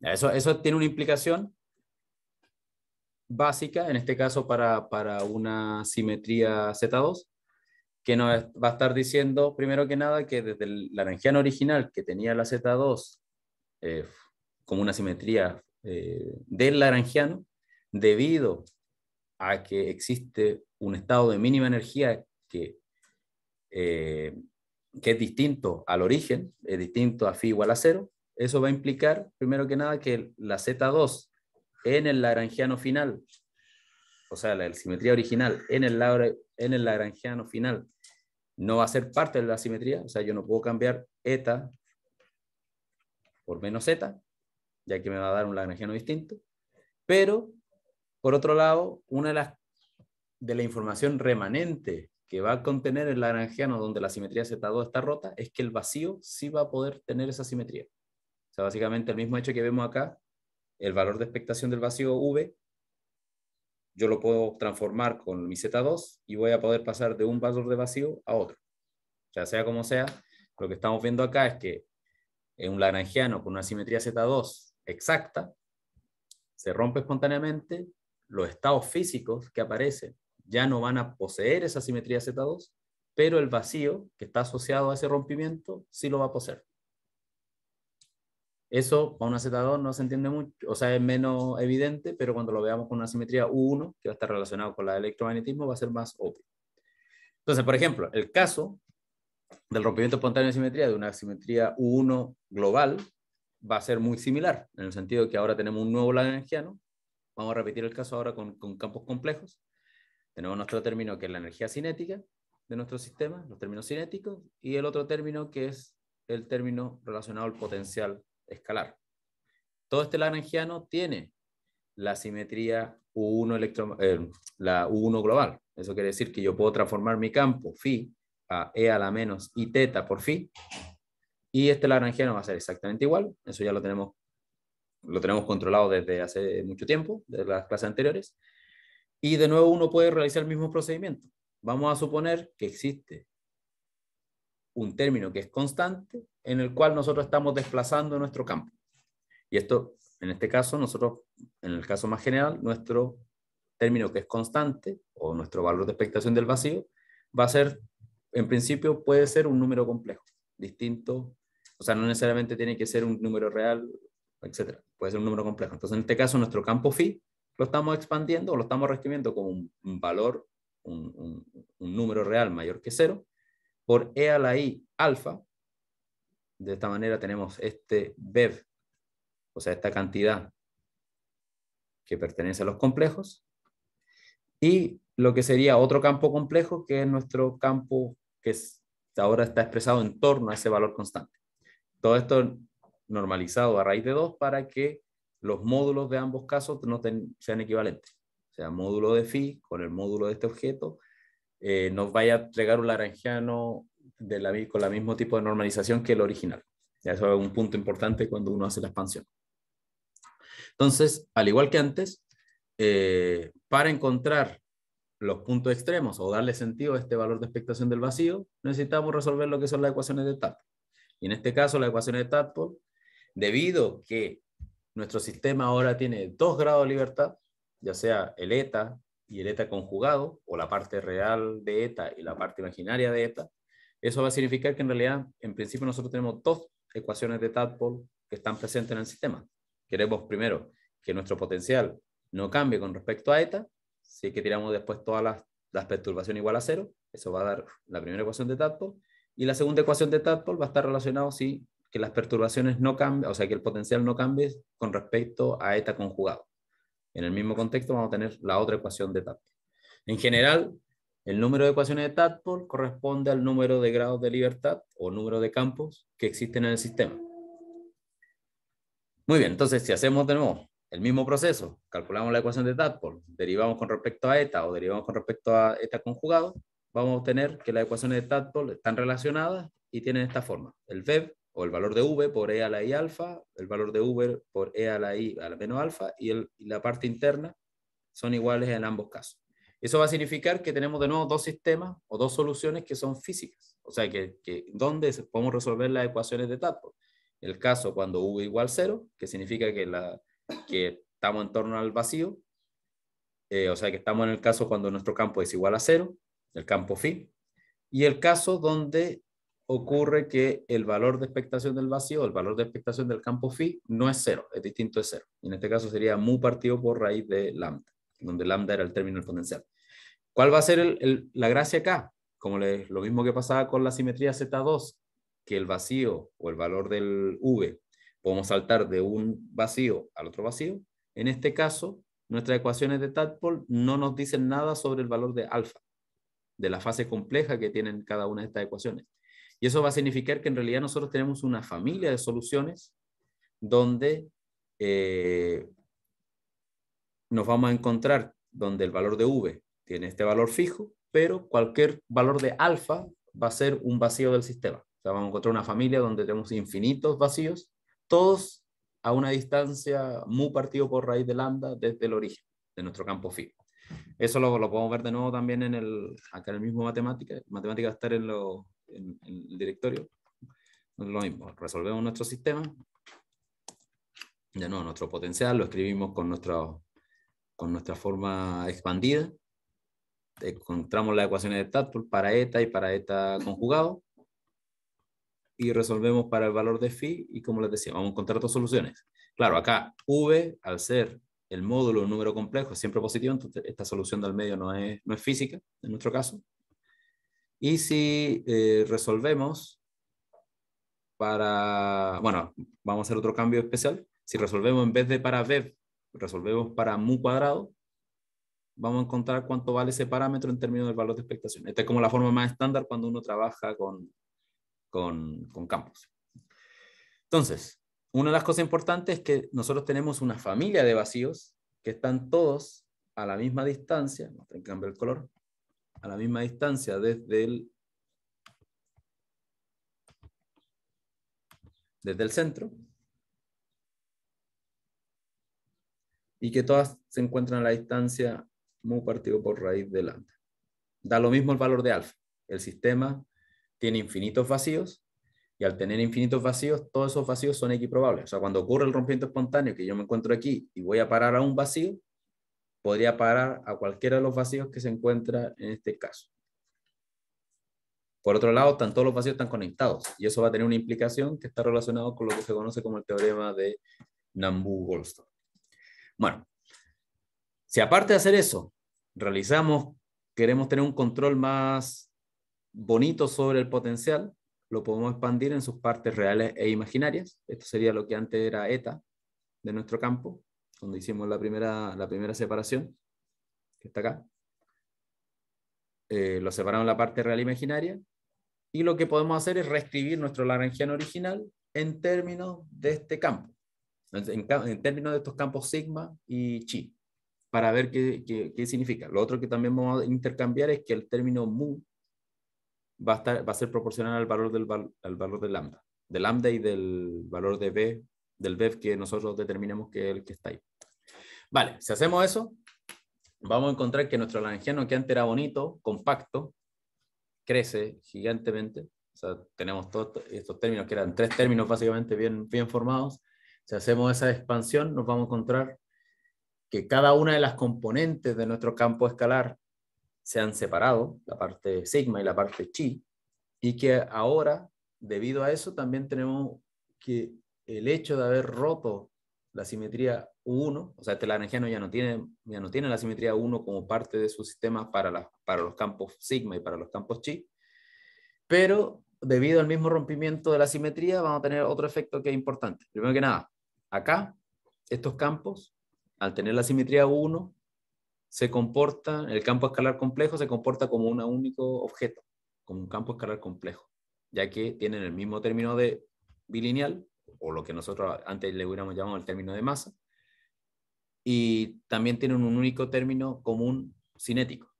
Speaker 1: Eso, eso tiene una implicación básica, en este caso para, para una simetría Z2, que nos va a estar diciendo, primero que nada, que desde el laranjiano original, que tenía la Z2 eh, como una simetría eh, del laranjiano, debido a que existe un estado de mínima energía que, eh, que es distinto al origen, es distinto a phi igual a cero, eso va a implicar, primero que nada, que la Z2 en el laranjiano final, o sea, la simetría original en el, en final, no va a ser parte de la simetría, o sea, yo no puedo cambiar eta por menos eta, ya que me va a dar un lagrangiano distinto, pero, por otro lado, una de las de la información remanente que va a contener el lagrangiano donde la simetría Z2 está rota es que el vacío sí va a poder tener esa simetría. O sea, básicamente el mismo hecho que vemos acá, el valor de expectación del vacío V yo lo puedo transformar con mi Z2 y voy a poder pasar de un valor de vacío a otro. ya sea, como sea, lo que estamos viendo acá es que en un lagrangiano con una simetría Z2 exacta se rompe espontáneamente, los estados físicos que aparecen ya no van a poseer esa simetría Z2, pero el vacío que está asociado a ese rompimiento sí lo va a poseer. Eso para un 2 no se entiende mucho, o sea, es menos evidente, pero cuando lo veamos con una simetría U1, que va a estar relacionado con la electromagnetismo, va a ser más obvio. Entonces, por ejemplo, el caso del rompimiento espontáneo de simetría, de una simetría U1 global, va a ser muy similar, en el sentido de que ahora tenemos un nuevo lagrangiano, vamos a repetir el caso ahora con, con campos complejos, tenemos nuestro término que es la energía cinética de nuestro sistema, los términos cinéticos, y el otro término que es el término relacionado al potencial escalar. Todo este lagrangiano tiene la simetría U1, electro, eh, la U1 global. Eso quiere decir que yo puedo transformar mi campo phi a E a la menos y teta por phi. Y este lagrangiano va a ser exactamente igual. Eso ya lo tenemos, lo tenemos controlado desde hace mucho tiempo, desde las clases anteriores. Y de nuevo uno puede realizar el mismo procedimiento. Vamos a suponer que existe un término que es constante en el cual nosotros estamos desplazando nuestro campo. Y esto, en este caso, nosotros, en el caso más general, nuestro término que es constante o nuestro valor de expectación del vacío va a ser, en principio, puede ser un número complejo, distinto, o sea, no necesariamente tiene que ser un número real, etcétera, puede ser un número complejo. Entonces, en este caso, nuestro campo phi lo estamos expandiendo o lo estamos recibiendo como un, valor, un número real mayor que cero, por E a la I alfa. De esta manera tenemos este BEV, o sea, esta cantidad que pertenece a los complejos. Y lo que sería otro campo complejo, que es nuestro campo que ahora está expresado en torno a ese valor constante. Todo esto normalizado a raíz de 2 para que los módulos de ambos casos no sean equivalentes. O sea, módulo de phi con el módulo de este objeto eh, nos vaya a entregar un laranjiano de la, con el mismo tipo de normalización que el original. eso es un punto importante cuando uno hace la expansión. Entonces, al igual que antes, eh, para encontrar los puntos extremos o darle sentido a este valor de expectación del vacío, necesitamos resolver lo que son las ecuaciones de TAP. Y en este caso, las ecuaciones de Tadpole, debido que nuestro sistema ahora tiene dos grados de libertad, ya sea el eta, y el eta conjugado, o la parte real de eta y la parte imaginaria de eta, eso va a significar que en realidad, en principio, nosotros tenemos dos ecuaciones de Tadpole que están presentes en el sistema. Queremos primero que nuestro potencial no cambie con respecto a eta, si que tiramos después todas las, perturbaciones igual a cero, eso va a dar la primera ecuación de Tadpole, y la segunda ecuación de Tadpole va a estar relacionada si que las perturbaciones no cambian, o sea, que el potencial no cambie con respecto a eta conjugado. En el mismo contexto vamos a tener la otra ecuación de Tadpole. En general, el número de ecuaciones de Tadpole corresponde al número de grados de libertad o número de campos que existen en el sistema. Muy bien, entonces si hacemos de el mismo proceso, calculamos la ecuación de Tadpole, derivamos con respecto a eta o derivamos con respecto a eta conjugado, vamos a obtener que las ecuaciones de Tadpole están relacionadas y tienen esta forma. El o el valor de V por E a la I alfa, el valor de V por E a la I a la menos alfa y, la parte interna son iguales en ambos casos. Eso va a significar que tenemos de nuevo dos sistemas o dos soluciones que son físicas. O sea, que, que donde podemos resolver las ecuaciones de Tadpole. El caso cuando V igual cero, que significa que, la, estamos en torno al vacío. Eh, o sea, que estamos en el caso cuando nuestro campo es igual a cero, el campo phi. Y el caso donde ocurre que el valor de expectación del vacío, el valor de expectación del campo phi, no es cero, es distinto de cero. en este caso sería mu partido por raíz de lambda, donde lambda era el término potencial. ¿Cuál va a ser la gracia acá? Como lo mismo que pasaba con la simetría Z2, que el vacío o el valor del V, podemos saltar de un vacío al otro vacío. En este caso, nuestras ecuaciones de Tadpole no nos dicen nada sobre el valor de alfa, de la fase compleja que tienen cada una de estas ecuaciones. Y eso va a significar que en realidad nosotros tenemos una familia de soluciones donde eh, nos vamos a encontrar donde el valor de V tiene este valor fijo, pero cualquier valor de alfa va a ser un vacío del sistema. O sea, vamos a encontrar una familia donde tenemos infinitos vacíos, todos a una distancia mu partido por raíz de lambda desde el origen de nuestro campo fijo. Eso lo, podemos ver de nuevo también en el, acá en el mismo matemática. Matemática va a estar en, los en, el directorio. lo mismo, resolvemos nuestro sistema. De nuevo, nuestro potencial lo escribimos con, nuestra con nuestra forma expandida. Encontramos las ecuaciones de Tadpole para eta y para eta conjugado. Y resolvemos para el valor de phi. Y como les decía, vamos a encontrar dos soluciones. Claro, acá v, al ser el módulo, un número complejo, es siempre positivo, entonces esta solución del medio no es, no es física, en nuestro caso. Y si eh, resolvemos para, bueno, vamos a hacer otro cambio especial. Si resolvemos en vez de para ver, resolvemos para mu cuadrado, vamos a encontrar cuánto vale ese parámetro en términos del valor de expectación. Esta es como la forma más estándar cuando uno trabaja con, con, campos. Entonces, una de las cosas importantes es que nosotros tenemos una familia de vacíos que están todos a la misma distancia, no cambio, el color, a la misma distancia desde el, desde el centro y que todas se encuentran a la distancia mu partido por raíz de lambda. Da lo mismo el valor de alfa. El sistema tiene infinitos vacíos y al tener infinitos vacíos, todos esos vacíos son equiprobables. O sea, cuando ocurre el rompimiento espontáneo, que yo me encuentro aquí y voy a parar a un vacío, podría parar a cualquiera de los vacíos que se encuentra en este caso. Por otro lado, tanto todos los vacíos están conectados y eso va a tener una implicación que está relacionado con lo que se conoce como el teorema de Nambu-Goldstone. Bueno, si aparte de hacer eso, realizamos, queremos tener un control más bonito sobre el potencial, lo podemos expandir en sus partes reales e imaginarias. Esto sería lo que antes era eta de nuestro campo donde hicimos la primera, la primera separación, que está acá. Eh, lo separamos en la parte real imaginaria. Y lo que podemos hacer es reescribir nuestro laranjiano original en términos de este campo, en, términos de estos campos sigma y chi, para ver qué, significa. Lo otro que también vamos a intercambiar es que el término mu va a, estar, va a ser proporcional al valor, del, al valor de lambda, Del lambda y del valor de b, del B que nosotros determinemos que es el que está ahí. Vale, si hacemos eso, vamos a encontrar que nuestro laranjiano que antes era bonito, compacto, crece gigantemente. O sea, tenemos todos estos términos que eran tres términos básicamente bien, bien formados. Si hacemos esa expansión, nos vamos a encontrar que cada una de las componentes de nuestro campo escalar se han separado, la parte sigma y la parte chi, y que ahora, debido a eso, también tenemos que el hecho de haber roto la simetría 1, o sea, este lagrangiano ya no tiene, ya no tiene la simetría 1 como parte de su sistema para, para los campos sigma y para los campos chi, pero debido al mismo rompimiento de la simetría vamos a tener otro efecto que es importante. Primero que nada, acá, estos campos, al tener la simetría 1, se comporta, el campo escalar complejo se comporta como un único objeto, como un campo escalar complejo, ya que tienen el mismo término de bilineal o lo que nosotros antes le hubiéramos llamado el término de masa, y también tienen un único término común cinético.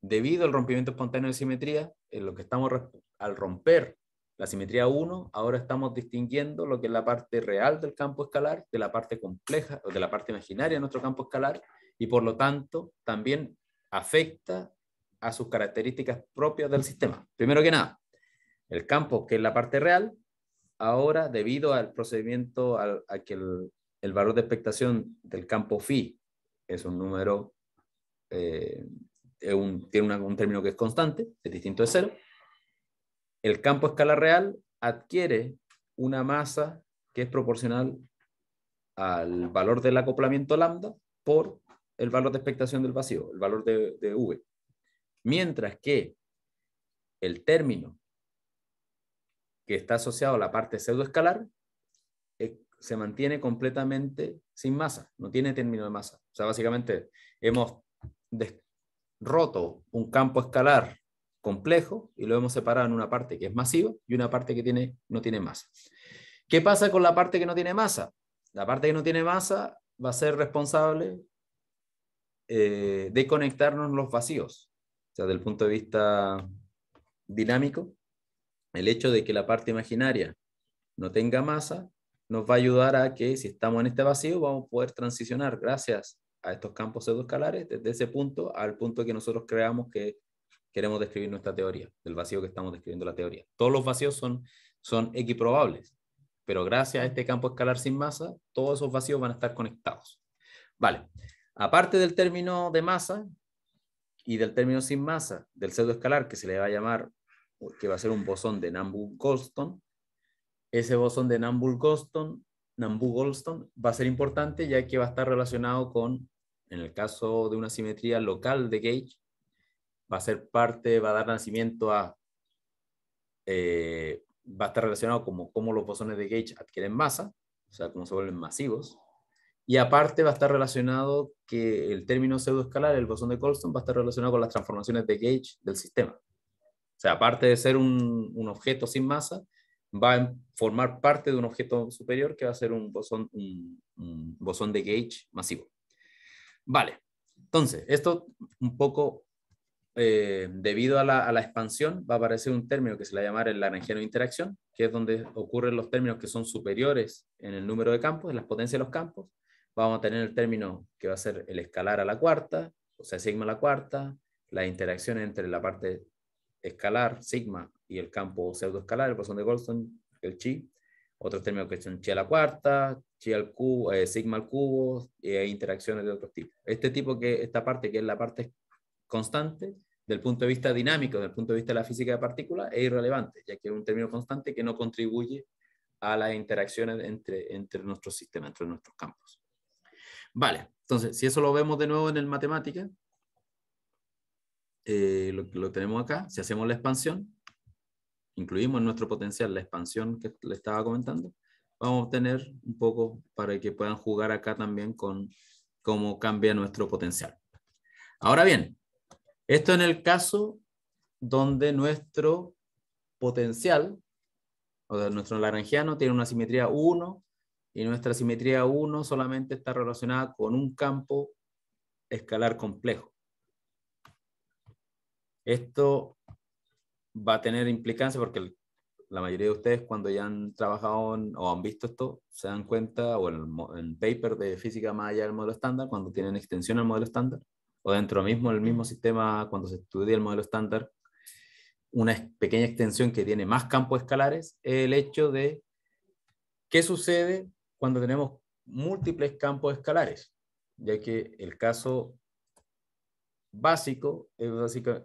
Speaker 1: Debido al rompimiento espontáneo de simetría, en lo que estamos al romper la simetría 1, ahora estamos distinguiendo lo que es la parte real del campo escalar de la parte compleja o de la parte imaginaria de nuestro campo escalar y por lo tanto también afecta a sus características propias del sistema. Primero que nada, el campo que es la parte real ahora debido al procedimiento a que el, valor de expectación del campo phi es un número, eh, tiene un término que es constante, es distinto de cero, el campo a escala real adquiere una masa que es proporcional al valor del acoplamiento lambda por el valor de expectación del vacío, el valor de, de V. Mientras que el término que está asociado a la parte pseudoescalar, eh, se mantiene completamente sin masa, no tiene término de masa. O sea, básicamente hemos roto un campo escalar complejo y lo hemos separado en una parte que es masiva y una parte que tiene, no tiene masa. ¿Qué pasa con la parte que no tiene masa? La parte que no tiene masa va a ser responsable eh, de conectarnos los vacíos, o sea, desde el punto de vista dinámico, el hecho de que la parte imaginaria no tenga masa nos va a ayudar a que si estamos en este vacío vamos a poder transicionar gracias a estos campos pseudoescalares desde ese punto al punto que nosotros creamos que queremos describir nuestra teoría, del vacío que estamos describiendo la teoría. Todos los vacíos son, son equiprobables, pero gracias a este campo escalar sin masa, todos esos vacíos van a estar conectados. Vale, aparte del término de masa y del término sin masa, del pseudoescalar, que se le va a llamar que va a ser un bosón de nambu goldstone Ese bosón de nambu goldstone nambu va a ser importante ya que va a estar relacionado con, en el caso de una simetría local de gauge, va a ser parte, va a dar nacimiento a, eh, va a estar relacionado como cómo los bosones de gauge adquieren masa, o sea, cómo se vuelven masivos. Y aparte va a estar relacionado que el término pseudoescalar, el bosón de Goldstone, va a estar relacionado con las transformaciones de gauge del sistema. O sea, aparte de ser un, objeto sin masa, va a formar parte de un objeto superior que va a ser un bosón, un, de gauge masivo. Vale, entonces, esto un poco eh, debido a la, expansión va a aparecer un término que se le llamar el laranjero de interacción, que es donde ocurren los términos que son superiores en el número de campos, en las potencias de los campos. Vamos a tener el término que va a ser el escalar a la cuarta, o sea, sigma a la cuarta, la interacción entre la parte escalar, sigma, y el campo pseudoescalar, el bosón de Goldstone, el chi. Otros términos que son chi a la cuarta, chi al cubo, eh, sigma al cubo, e interacciones de otros tipos. Este tipo que, esta parte que es la parte constante, del punto de vista dinámico, del punto de vista de la física de partículas, es irrelevante, ya que es un término constante que no contribuye a las interacciones entre, entre nuestros sistemas, entre nuestros campos. Vale, entonces, si eso lo vemos de nuevo en el matemática, eh, lo, que tenemos acá, si hacemos la expansión, incluimos en nuestro potencial la expansión que le estaba comentando, vamos a obtener un poco para que puedan jugar acá también con cómo cambia nuestro potencial. Ahora bien, esto en el caso donde nuestro potencial, o sea, nuestro laranjiano tiene una simetría 1 y nuestra simetría 1 solamente está relacionada con un campo escalar complejo. Esto va a tener implicancia porque la mayoría de ustedes cuando ya han trabajado o han visto esto, se dan cuenta, o en el paper de física más allá del modelo estándar, cuando tienen extensión al modelo estándar, o dentro mismo del mismo sistema, cuando se estudia el modelo estándar, una pequeña extensión que tiene más campos escalares, el hecho de qué sucede cuando tenemos múltiples campos escalares, ya que el caso básico, es básico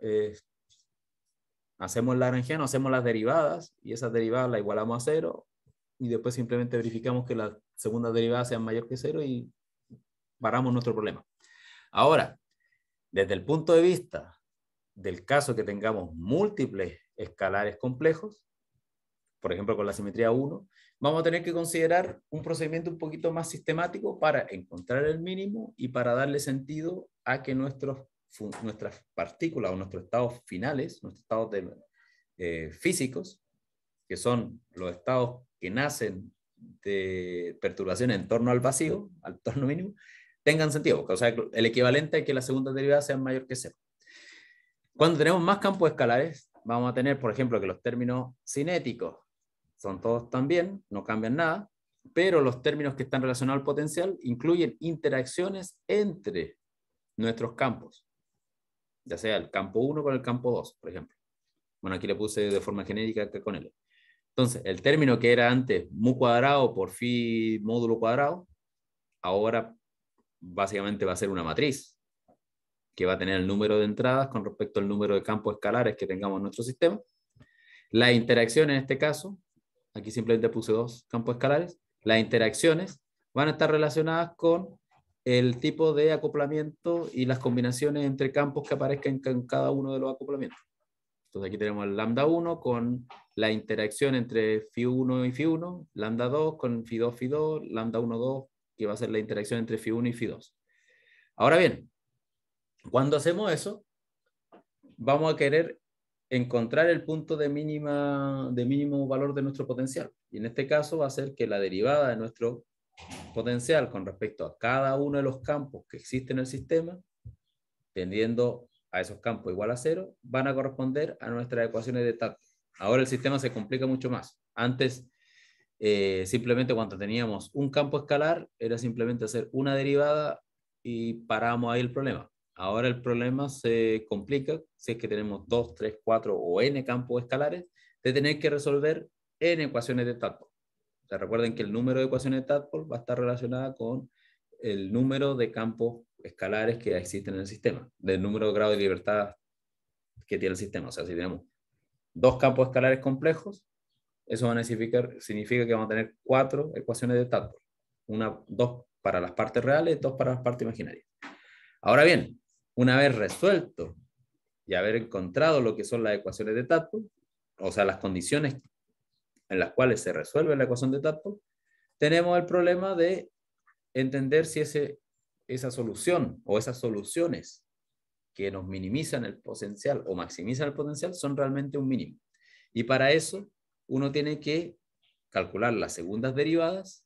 Speaker 1: hacemos la no hacemos las derivadas y esa derivada las igualamos a cero y después simplemente verificamos que la segunda derivada sea mayor que cero y paramos nuestro problema. Ahora, desde el punto de vista del caso que tengamos múltiples escalares complejos, por ejemplo con la simetría 1, vamos a tener que considerar un procedimiento un poquito más sistemático para encontrar el mínimo y para darle sentido a que nuestros nuestras partículas o nuestros estados finales, nuestros estados eh, físicos, que son los estados que nacen de perturbaciones en torno al vacío, al torno mínimo, tengan sentido. O sea, el equivalente a que la segunda derivada sea mayor que cero. Cuando tenemos más campos escalares, vamos a tener, por ejemplo, que los términos cinéticos son todos también, no cambian nada, pero los términos que están relacionados al potencial incluyen interacciones entre nuestros campos ya sea el campo 1 con el campo 2, por ejemplo. Bueno, aquí le puse de forma genérica que con L. Entonces, el término que era antes mu cuadrado por phi módulo cuadrado, ahora básicamente va a ser una matriz que va a tener el número de entradas con respecto al número de campos escalares que tengamos en nuestro sistema. La interacción en este caso, aquí simplemente puse dos campos escalares, las interacciones van a estar relacionadas con el tipo de acoplamiento y las combinaciones entre campos que aparezcan en cada uno de los acoplamientos. Entonces aquí tenemos el lambda 1 con la interacción entre phi1 y phi1, lambda 2 con phi2, phi2, lambda 1, 2, que va a ser la interacción entre phi1 y phi2. Ahora bien, cuando hacemos eso, vamos a querer encontrar el punto de, mínima, de mínimo valor de nuestro potencial. Y en este caso va a ser que la derivada de nuestro potencial con respecto a cada uno de los campos que existen en el sistema, tendiendo a esos campos igual a cero, van a corresponder a nuestras ecuaciones de tacto. Ahora el sistema se complica mucho más. Antes, eh, simplemente cuando teníamos un campo escalar, era simplemente hacer una derivada y paramos ahí el problema. Ahora el problema se complica si es que tenemos 2, 3, 4 o n campos escalares, de tener que resolver n ecuaciones de tacto recuerden que el número de ecuaciones de Tadpole va a estar relacionada con el número de campos escalares que existen en el sistema, del número de grados de libertad que tiene el sistema. O sea, si tenemos dos campos escalares complejos, eso a significar, significa que vamos a tener cuatro ecuaciones de Tadpole. Una, dos para las partes reales, dos para las partes imaginarias. Ahora bien, una vez resuelto y haber encontrado lo que son las ecuaciones de Tadpole, o sea, las condiciones en las cuales se resuelve la ecuación de Tapton, tenemos el problema de entender si ese, esa solución o esas soluciones que nos minimizan el potencial o maximizan el potencial son realmente un mínimo. Y para eso uno tiene que calcular las segundas derivadas,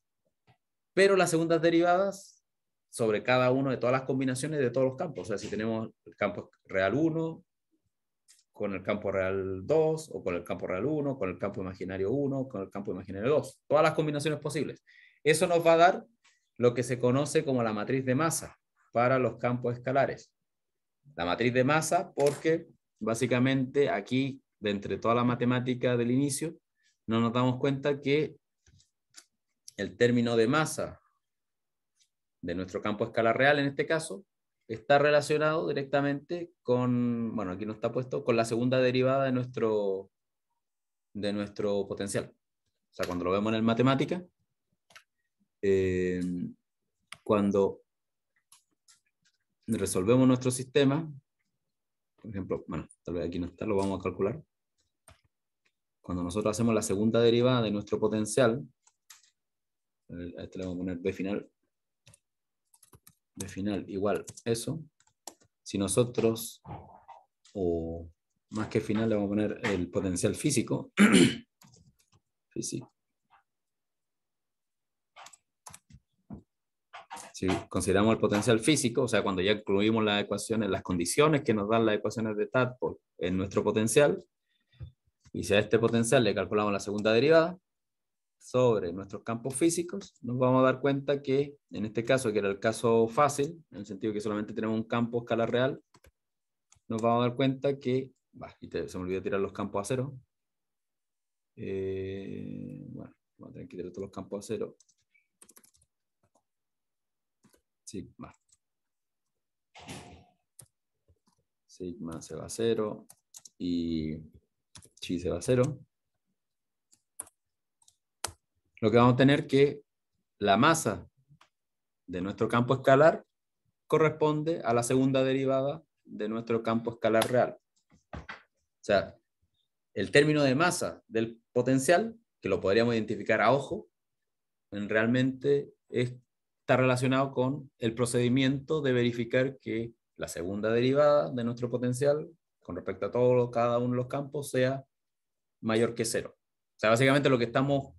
Speaker 1: pero las segundas derivadas sobre cada uno de todas las combinaciones de todos los campos. O sea, si tenemos el campo real 1, con el campo real 2 o con el campo real 1, con el campo imaginario 1, con el campo imaginario 2, todas las combinaciones posibles. Eso nos va a dar lo que se conoce como la matriz de masa para los campos escalares. La matriz de masa porque básicamente aquí, de entre toda la matemática del inicio, no nos damos cuenta que el término de masa de nuestro campo escalar real en este caso está relacionado directamente con, bueno, aquí no está puesto, con la segunda derivada de nuestro, de nuestro potencial. O sea, cuando lo vemos en el matemática, eh, cuando resolvemos nuestro sistema, por ejemplo, bueno, tal vez aquí no está, lo vamos a calcular. Cuando nosotros hacemos la segunda derivada de nuestro potencial, a este le vamos a poner B final, de final igual eso. Si nosotros, o más que final, le vamos a poner el potencial físico. <clears throat> físico. Si consideramos el potencial físico, o sea, cuando ya incluimos las ecuaciones, las condiciones que nos dan las ecuaciones de Tadpole en nuestro potencial, y si a este potencial le calculamos la segunda derivada, sobre nuestros campos físicos, nos vamos a dar cuenta que en este caso, que era el caso fácil, en el sentido que solamente tenemos un campo a escala real, nos vamos a dar cuenta que, y se me olvidó tirar los campos a cero, eh, bueno, vamos a tener que tirar todos los campos a cero. Sigma. Sigma se va a cero y chi se va a cero lo que vamos a tener que la masa de nuestro campo escalar corresponde a la segunda derivada de nuestro campo escalar real. O sea, el término de masa del potencial, que lo podríamos identificar a ojo, realmente está relacionado con el procedimiento de verificar que la segunda derivada de nuestro potencial con respecto a todo, cada uno de los campos sea mayor que cero. O sea, básicamente lo que estamos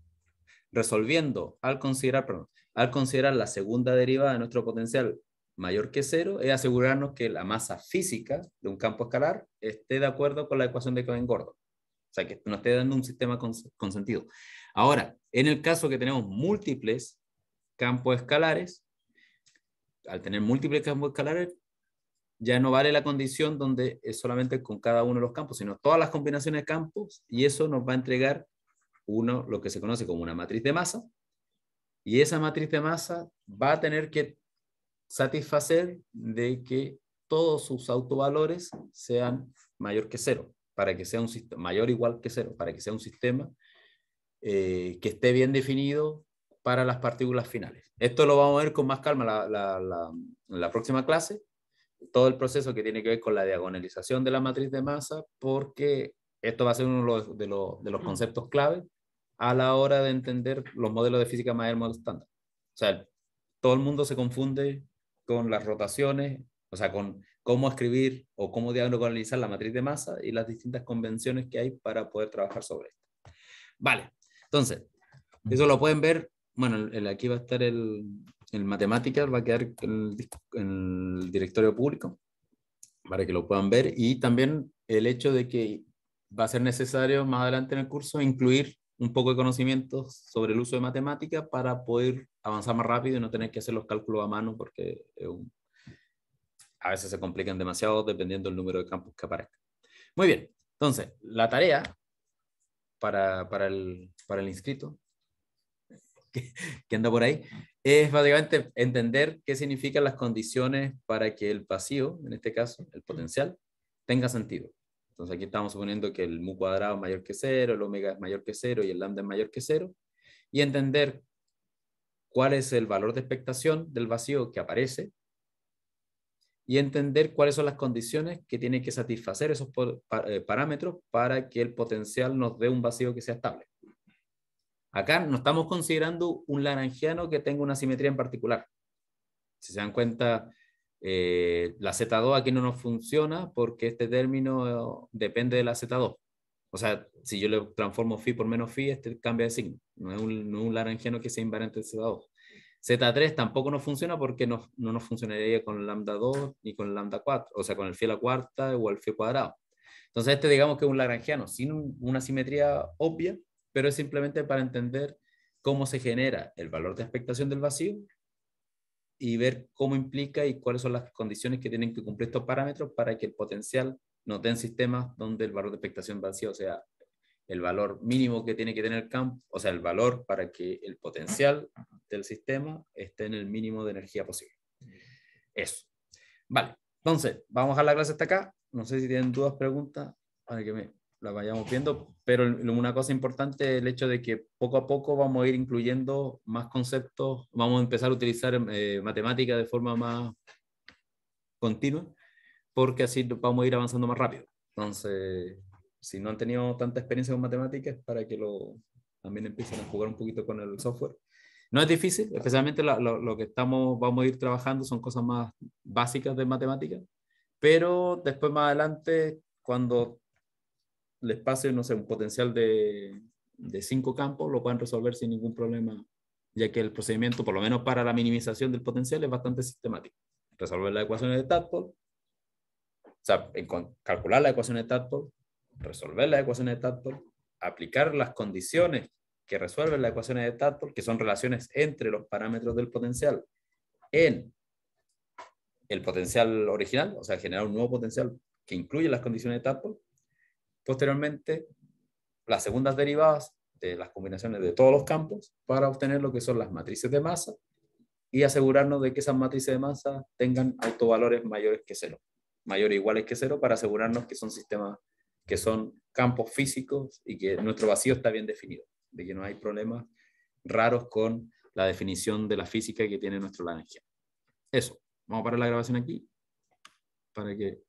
Speaker 1: resolviendo al considerar, al considerar la segunda derivada de nuestro potencial mayor que cero, es asegurarnos que la masa física de un campo escalar esté de acuerdo con la ecuación de Klein-Gordon. O sea, que nos esté dando un sistema con, con, sentido. Ahora, en el caso que tenemos múltiples campos escalares, al tener múltiples campos escalares, ya no vale la condición donde es solamente con cada uno de los campos, sino todas las combinaciones de campos, y eso nos va a entregar uno lo que se conoce como una matriz de masa, y esa matriz de masa va a tener que satisfacer de que todos sus autovalores sean mayor que cero, para que sea un sistema, mayor o igual que cero, para que sea un sistema eh, que esté bien definido para las partículas finales. Esto lo vamos a ver con más calma la, la, próxima clase, todo el proceso que tiene que ver con la diagonalización de la matriz de masa, porque esto va a ser uno de los conceptos clave a la hora de entender los modelos de física más modelo estándar. O sea, todo el mundo se confunde con las rotaciones, o sea, con cómo escribir o cómo diagonalizar la matriz de masa y las distintas convenciones que hay para poder trabajar sobre esto. Vale, entonces, eso lo pueden ver, bueno, el, aquí va a estar el, el Matemáticas, va a quedar en el directorio público para que lo puedan ver y también el hecho de que va a ser necesario más adelante en el curso incluir un poco de conocimiento sobre el uso de matemática para poder avanzar más rápido y no tener que hacer los cálculos a mano porque a veces se complican demasiado dependiendo del número de campos que aparezca. Muy bien, entonces, la tarea para, para, el, inscrito <laughs> que, que anda por ahí es básicamente entender qué significan las condiciones para que el vacío, en este caso, el potencial, tenga sentido. Entonces aquí estamos suponiendo que el mu cuadrado es mayor que cero, el omega es mayor que cero y el lambda es mayor que cero. Y entender cuál es el valor de expectación del vacío que aparece y entender cuáles son las condiciones que tienen que satisfacer esos eh, parámetros para que el potencial nos dé un vacío que sea estable. Acá no estamos considerando un laranjiano que tenga una simetría en particular. Si se dan cuenta, eh, la Z2 aquí no nos funciona porque este término eh, depende de la Z2. O sea, si yo le transformo phi por menos phi, este cambia de signo. No es un, no que sea invariante de Z2. Z3 tampoco nos funciona porque no, no, nos funcionaría con lambda 2 ni con lambda 4, o sea, con el phi a la cuarta o el phi cuadrado. Entonces, este digamos que es un lagrangiano, sin una simetría obvia, pero es simplemente para entender cómo se genera el valor de expectación del vacío y ver cómo implica y cuáles son las condiciones que tienen que cumplir estos parámetros para que el potencial no den sistemas donde el valor de expectación vacío o sea, el valor mínimo que tiene que tener el campo, o sea, el valor para que el potencial del sistema esté en el mínimo de energía posible. Eso. Vale, entonces, vamos a la clase hasta acá. No sé si tienen dudas, preguntas, para que me la vayamos viendo, pero una cosa importante es el hecho de que poco a poco vamos a ir incluyendo más conceptos, vamos a empezar a utilizar eh, matemática de forma más continua, porque así vamos a ir avanzando más rápido. Entonces, si no han tenido tanta experiencia con matemáticas, para que lo, también empiecen a jugar un poquito con el software. No es difícil, especialmente lo, que estamos, vamos a ir trabajando son cosas más básicas de matemáticas, pero después más adelante, cuando les pase, no sé, un potencial de, de cinco campos, lo pueden resolver sin ningún problema, ya que el procedimiento, por lo menos para la minimización del potencial, es bastante sistemático. Resolver las ecuaciones de Tadpole, o sea, calcular las ecuaciones de Tadpole, resolver las ecuaciones de Tadpole, aplicar las condiciones que resuelven las ecuaciones de Tadpole, que son relaciones entre los parámetros del potencial, en el potencial original, o sea, generar un nuevo potencial que incluye las condiciones de Tadpole, posteriormente las segundas derivadas de las combinaciones de todos los campos para obtener lo que son las matrices de masa y asegurarnos de que esas matrices de masa tengan autovalores mayores que cero, mayores o iguales que cero, para asegurarnos que son sistemas, que son campos físicos y que nuestro vacío está bien definido, de que no hay problemas raros con la definición de la física que tiene nuestro Lagrangian. Eso, vamos a parar la grabación aquí para que